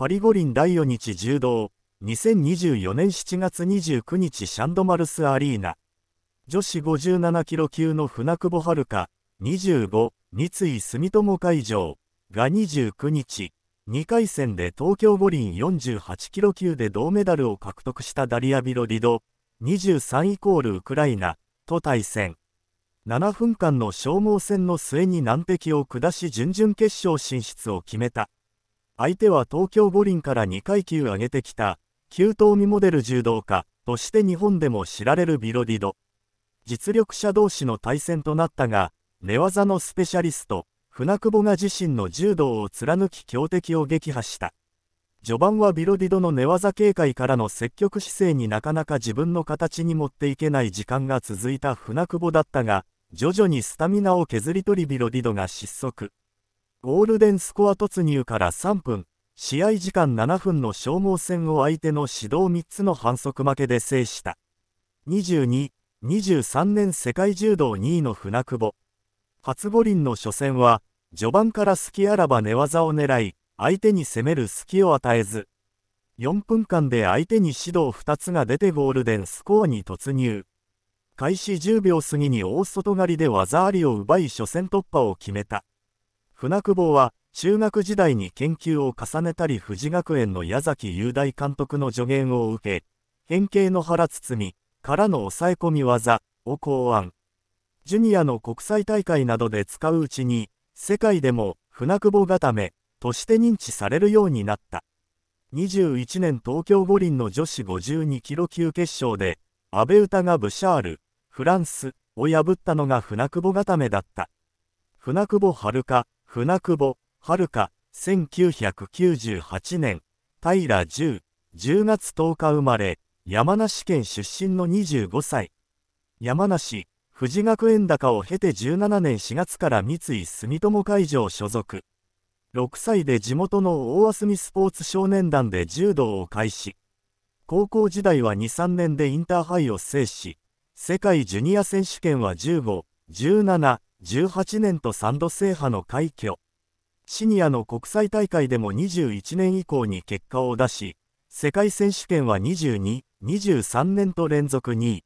パリ五輪第4日柔道、2024年7月29日シャンドマルスアリーナ。女子57キロ級の船久保遥、25、三井住友会場が29日、2回戦で東京五輪48キロ級で銅メダルを獲得したダリア・ビロリド、23イコールウクライナと対戦。7分間の消耗戦の末に難敵を下し準々決勝進出を決めた。相手は東京五輪から2階級上げてきた、旧東美モデル柔道家として日本でも知られるビロディド。実力者同士の対戦となったが、寝技のスペシャリスト、船久保が自身の柔道を貫き強敵を撃破した。序盤はビロディドの寝技警戒からの積極姿勢になかなか自分の形に持っていけない時間が続いた船久保だったが、徐々にスタミナを削り取りビロディドが失速。ゴールデンスコア突入から3分、試合時間7分の消耗戦を相手の指導3つの反則負けで制した。22、23年世界柔道2位の船久保。初五輪の初戦は、序盤から隙あらば寝技を狙い、相手に攻める隙を与えず、4分間で相手に指導2つが出てゴールデンスコアに突入。開始10秒過ぎに大外刈りで技ありを奪い初戦突破を決めた。船久保は中学時代に研究を重ねたり富士学園の矢崎雄大監督の助言を受け変形の腹包みからの抑え込み技を考案ジュニアの国際大会などで使ううちに世界でも船久保固めとして認知されるようになった21年東京五輪の女子52キロ級決勝で阿部詩がブシャールフランスを破ったのが船久保固めだった船久保遥船久保、遥、1998年、平10、10月10日生まれ、山梨県出身の25歳。山梨、富士学園高を経て17年4月から三井住友会場所属。6歳で地元の大浅見スポーツ少年団で柔道を開始。高校時代は2、3年でインターハイを制し、世界ジュニア選手権は15、17、18年と3度制覇の快挙シニアの国際大会でも21年以降に結果を出し世界選手権は22、23年と連続2位